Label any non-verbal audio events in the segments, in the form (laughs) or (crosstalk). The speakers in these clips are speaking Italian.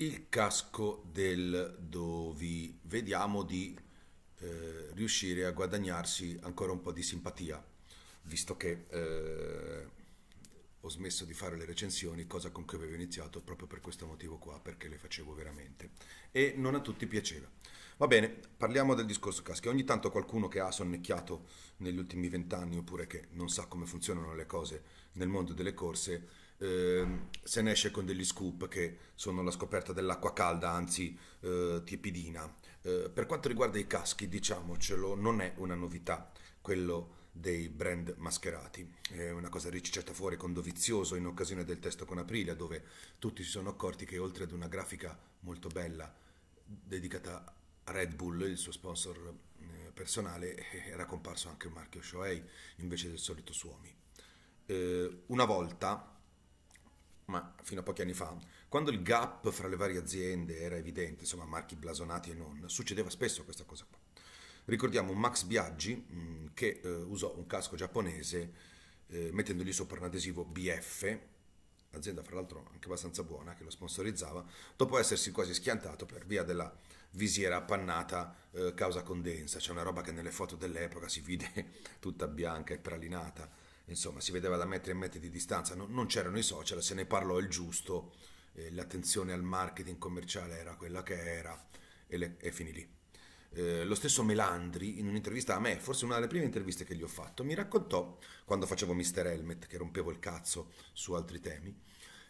il casco del Dovi. Vediamo di eh, riuscire a guadagnarsi ancora un po' di simpatia, visto che eh, ho smesso di fare le recensioni, cosa con cui avevo iniziato proprio per questo motivo qua, perché le facevo veramente. E non a tutti piaceva. Va bene, parliamo del discorso caschi. Ogni tanto qualcuno che ha sonnecchiato negli ultimi vent'anni oppure che non sa come funzionano le cose nel mondo delle corse eh, se ne esce con degli scoop che sono la scoperta dell'acqua calda, anzi eh, tiepidina. Eh, per quanto riguarda i caschi, diciamocelo, non è una novità quello dei brand mascherati. È una cosa ricercata fuori con Dovizioso in occasione del testo con Aprilia, dove tutti si sono accorti che oltre ad una grafica molto bella dedicata a Red Bull, il suo sponsor eh, personale, eh, era comparso anche il marchio Shoei invece del solito Suomi. Eh, una volta ma fino a pochi anni fa, quando il gap fra le varie aziende era evidente, insomma marchi blasonati e non, succedeva spesso questa cosa qua. Ricordiamo Max Biaggi mm, che eh, usò un casco giapponese eh, mettendogli sopra un adesivo BF, azienda fra l'altro anche abbastanza buona che lo sponsorizzava, dopo essersi quasi schiantato per via della visiera appannata eh, causa condensa, cioè una roba che nelle foto dell'epoca si vide (laughs) tutta bianca e pralinata insomma si vedeva da metri e metri di distanza, non, non c'erano i social, se ne parlò il giusto, eh, l'attenzione al marketing commerciale era quella che era e, le, e finì lì. Eh, lo stesso Melandri, in un'intervista a me, forse una delle prime interviste che gli ho fatto, mi raccontò, quando facevo Mr. Helmet, che rompevo il cazzo su altri temi,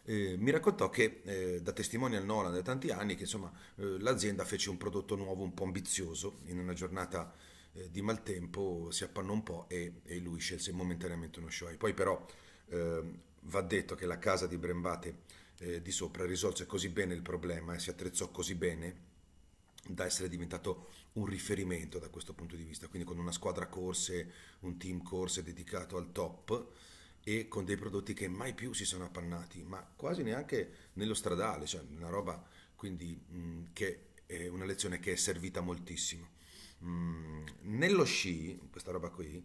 eh, mi raccontò che eh, da testimonial Nolan da tanti anni che insomma eh, l'azienda fece un prodotto nuovo un po' ambizioso in una giornata eh, di maltempo si appannò un po' e, e, lui scelse momentaneamente uno shoei. Poi però eh, va detto che la casa di Brembate eh, di sopra risolse così bene il problema e si attrezzò così bene da essere diventato un riferimento da questo punto di vista, quindi con una squadra corse, un team corse dedicato al top e con dei prodotti che mai più si sono appannati, ma quasi neanche nello stradale, cioè una roba quindi mh, che è una lezione che è servita moltissimo. Mm, nello sci, questa roba qui,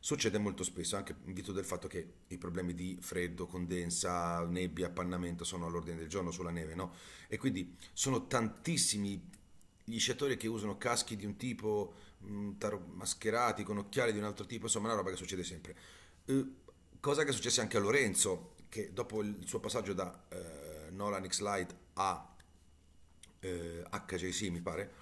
succede molto spesso, anche in virtù del fatto che i problemi di freddo, condensa, nebbia, appannamento sono all'ordine del giorno sulla neve, no? E quindi sono tantissimi gli sciatori che usano caschi di un tipo, mm, mascherati, con occhiali di un altro tipo, insomma, è una roba che succede sempre. Eh, cosa che è successa anche a Lorenzo, che dopo il suo passaggio da eh, Nolan X-Lite a eh, HJC, mi pare,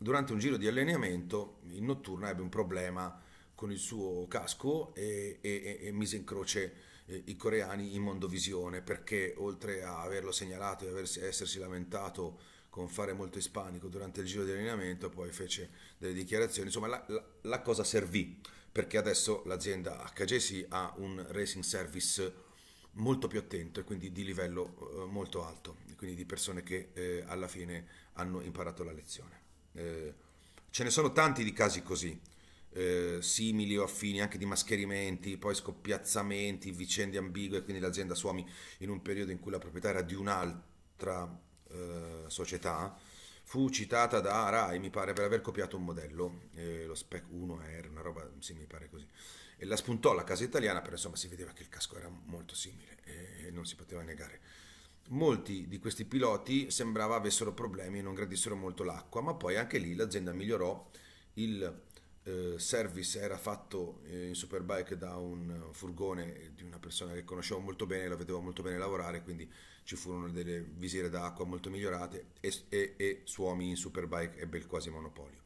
durante un giro di allenamento in notturna ebbe un problema con il suo casco e, e, e mise in croce eh, i coreani in mondovisione perché oltre a averlo segnalato e aversi, essersi lamentato con fare molto ispanico durante il giro di allenamento poi fece delle dichiarazioni insomma la, la, la cosa servì perché adesso l'azienda HGC ha un racing service molto più attento e quindi di livello eh, molto alto, quindi di persone che eh, alla fine hanno imparato la lezione. Eh, ce ne sono tanti di casi così, eh, simili o affini, anche di mascherimenti, poi scoppiazzamenti, vicende ambigue, quindi l'azienda Suomi in un periodo in cui la proprietà era di un'altra eh, società, fu citata da Rai, mi pare, per aver copiato un modello, eh, lo Spec 1R, una roba, sì, mi pare così. E la spuntò la casa italiana, però insomma si vedeva che il casco era molto simile eh, e non si poteva negare molti di questi piloti sembrava avessero problemi e non gradissero molto l'acqua, ma poi anche lì l'azienda migliorò, il eh, service era fatto eh, in superbike da un furgone di una persona che conoscevo molto bene, la vedevo molto bene lavorare, quindi ci furono delle visiere d'acqua molto migliorate e, e, e Suomi in superbike ebbe il quasi monopolio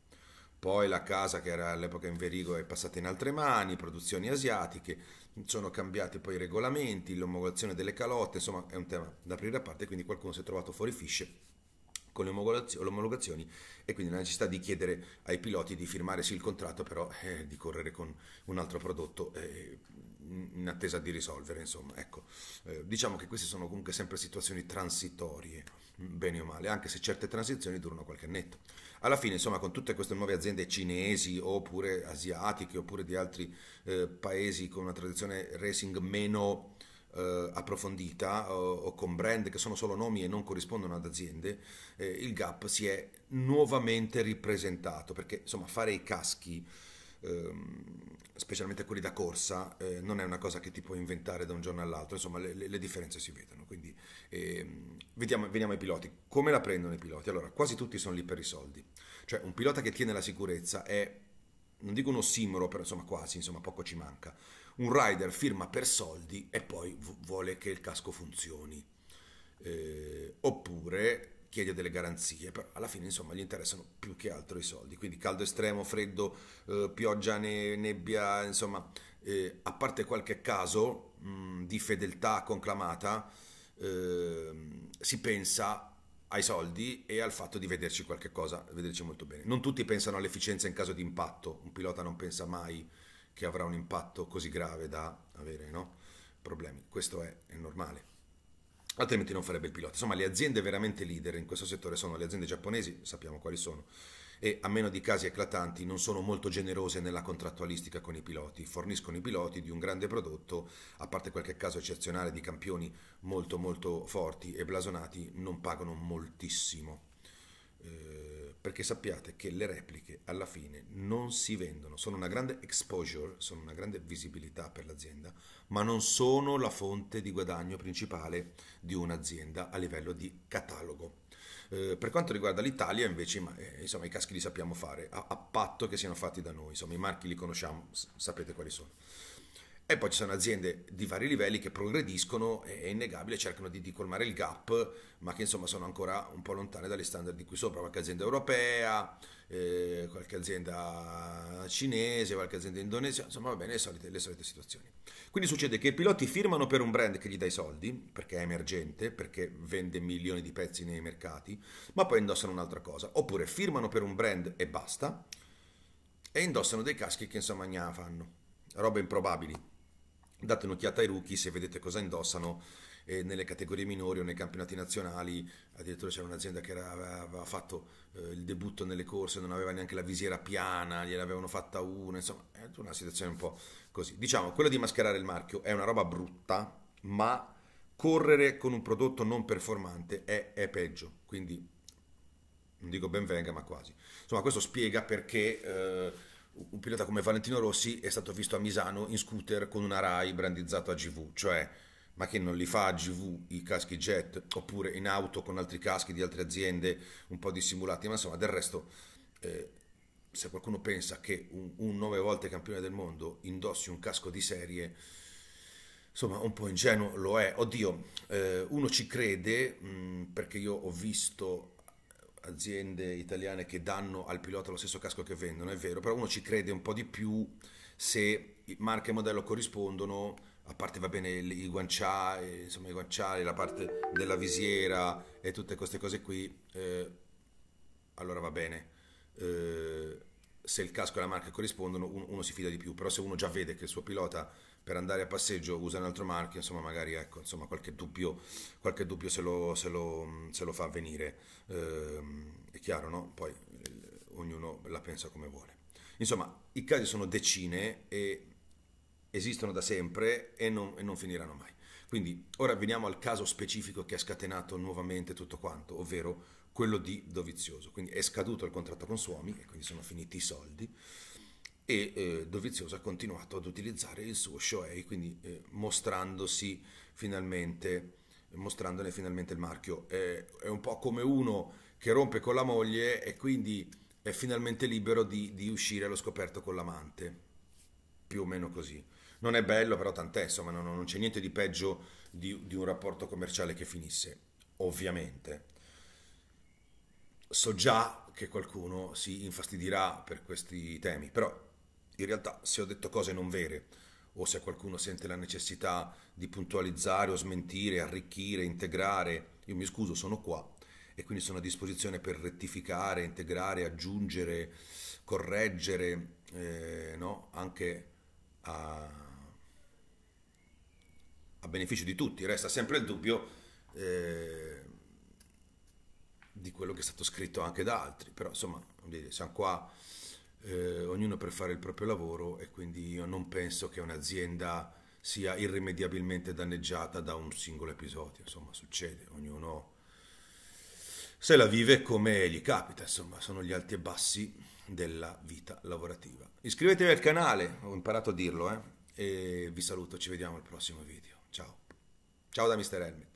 poi la casa che era all'epoca in Verigo è passata in altre mani, produzioni asiatiche, sono cambiati poi i regolamenti, l'omologazione delle calotte, insomma è un tema da aprire a parte, quindi qualcuno si è trovato fuori fisce con le omologazioni e quindi la necessità di chiedere ai piloti di firmare sì il contratto, però eh, di correre con un altro prodotto. Eh, in attesa di risolvere, insomma, ecco. eh, diciamo che queste sono comunque sempre situazioni transitorie, mm, bene o male, anche se certe transizioni durano qualche annetto. Alla fine, insomma, con tutte queste nuove aziende cinesi oppure asiatiche oppure di altri eh, paesi con una tradizione racing meno eh, approfondita o, o, con brand che sono solo nomi e non corrispondono ad aziende, eh, il gap si è nuovamente ripresentato, perché insomma, fare i caschi ehm, specialmente quelli da corsa, eh, non è una cosa che ti puoi inventare da un giorno all'altro, insomma le, le differenze si vedono, quindi ehm, vediamo, veniamo ai piloti. Come la prendono i piloti? Allora, quasi tutti sono lì per i soldi, cioè un pilota che tiene la sicurezza è, non dico uno ossimoro, però insomma quasi, insomma poco ci manca. Un rider firma per soldi e poi vuole che il casco funzioni. Eh, oppure chiede delle garanzie, però alla fine insomma gli interessano più che altro i soldi, quindi caldo estremo, freddo, eh, pioggia, ne, nebbia, insomma, eh, a parte qualche caso mh, mm, di fedeltà conclamata, eh, si pensa ai soldi e al fatto di vederci qualche cosa, vederci molto bene. Non tutti pensano all'efficienza in caso di impatto, un pilota non pensa mai che avrà un impatto così grave da avere no? problemi, questo è, è normale altrimenti non farebbe il pilota. Insomma, le aziende veramente leader in questo settore sono le aziende giapponesi, sappiamo quali sono, e a meno di casi eclatanti non sono molto generose nella contrattualistica con i piloti, forniscono i piloti di un grande prodotto, a parte qualche caso eccezionale di campioni molto molto forti e blasonati, non pagano moltissimo. Eh, perché sappiate che le repliche alla fine non si vendono, sono una grande exposure, sono una grande visibilità per l'azienda, ma non sono la fonte di guadagno principale di un'azienda a livello di catalogo. Eh, per quanto riguarda l'Italia, invece, ma, eh, insomma, i caschi li sappiamo fare, a, a patto che siano fatti da noi, insomma, i marchi li conosciamo, sapete quali sono. E poi ci sono aziende di vari livelli che progrediscono, è innegabile, cercano di, di, colmare il gap, ma che insomma sono ancora un po' lontane dagli standard di qui sopra. Qualche azienda europea, eh, qualche azienda cinese, qualche azienda indonesia, insomma va bene, le solite, le solite situazioni. Quindi succede che i piloti firmano per un brand che gli dà i soldi, perché è emergente, perché vende milioni di pezzi nei mercati, ma poi indossano un'altra cosa. Oppure firmano per un brand e basta, e indossano dei caschi che insomma gna fanno. Robe improbabili, date un'occhiata ai rookie se vedete cosa indossano eh, nelle categorie minori o nei campionati nazionali. Addirittura c'era un'azienda che era, aveva fatto eh, il debutto nelle corse, non aveva neanche la visiera piana, gliel'avevano fatta una, insomma, è una situazione un po' così. Diciamo, quello di mascherare il marchio è una roba brutta, ma correre con un prodotto non performante è, è peggio. Quindi non dico ben venga, ma quasi. Insomma, questo spiega perché... Eh, un pilota come Valentino Rossi è stato visto a Misano in scooter con una RAI brandizzata AGV, cioè ma che non li fa AGV i caschi jet oppure in auto con altri caschi di altre aziende un po' dissimulati, ma insomma del resto eh, se qualcuno pensa che un, un nove volte campione del mondo indossi un casco di serie, insomma un po' ingenuo lo è. Oddio, eh, uno ci crede mh, mm, perché io ho visto aziende italiane che danno al pilota lo stesso casco che vendono, è vero, però uno ci crede un po' di più se marca e modello corrispondono, a parte va bene i guanciali, insomma i guanciali, la parte della visiera e tutte queste cose qui, eh, allora va bene. Eh, se il casco e la marca corrispondono uno, si fida di più, però se uno già vede che il suo pilota per andare a passeggio usa un altro marchio, insomma magari ecco, insomma, qualche dubbio, qualche dubbio se, lo, se, lo, se, lo, fa venire, eh, è chiaro no? Poi eh, ognuno la pensa come vuole. Insomma, i casi sono decine e esistono da sempre e non, e non finiranno mai. Quindi ora veniamo al caso specifico che ha scatenato nuovamente tutto quanto, ovvero quello di Dovizioso. Quindi è scaduto il contratto con Suomi e quindi sono finiti i soldi e eh, Dovizioso ha continuato ad utilizzare il suo Shoei, quindi eh, mostrandosi finalmente, mostrandone finalmente il marchio. È, è, un po' come uno che rompe con la moglie e quindi è finalmente libero di, di uscire allo scoperto con l'amante, più o meno così. Non è bello, però tant'è, insomma, non, non c'è niente di peggio di, di un rapporto commerciale che finisse, ovviamente so già che qualcuno si infastidirà per questi temi, però in realtà se ho detto cose non vere o se qualcuno sente la necessità di puntualizzare o smentire, arricchire, integrare, io mi scuso, sono qua e quindi sono a disposizione per rettificare, integrare, aggiungere, correggere, eh, no? anche a, a, beneficio di tutti. Resta sempre il dubbio. Eh, di quello che è stato scritto anche da altri, però insomma siamo qua eh, ognuno per fare il proprio lavoro e quindi io non penso che un'azienda sia irrimediabilmente danneggiata da un singolo episodio, insomma succede, ognuno se la vive come gli capita, insomma sono gli alti e bassi della vita lavorativa. Iscrivetevi al canale, ho imparato a dirlo, eh? e vi saluto, ci vediamo al prossimo video, ciao, ciao da Mr. Helmet.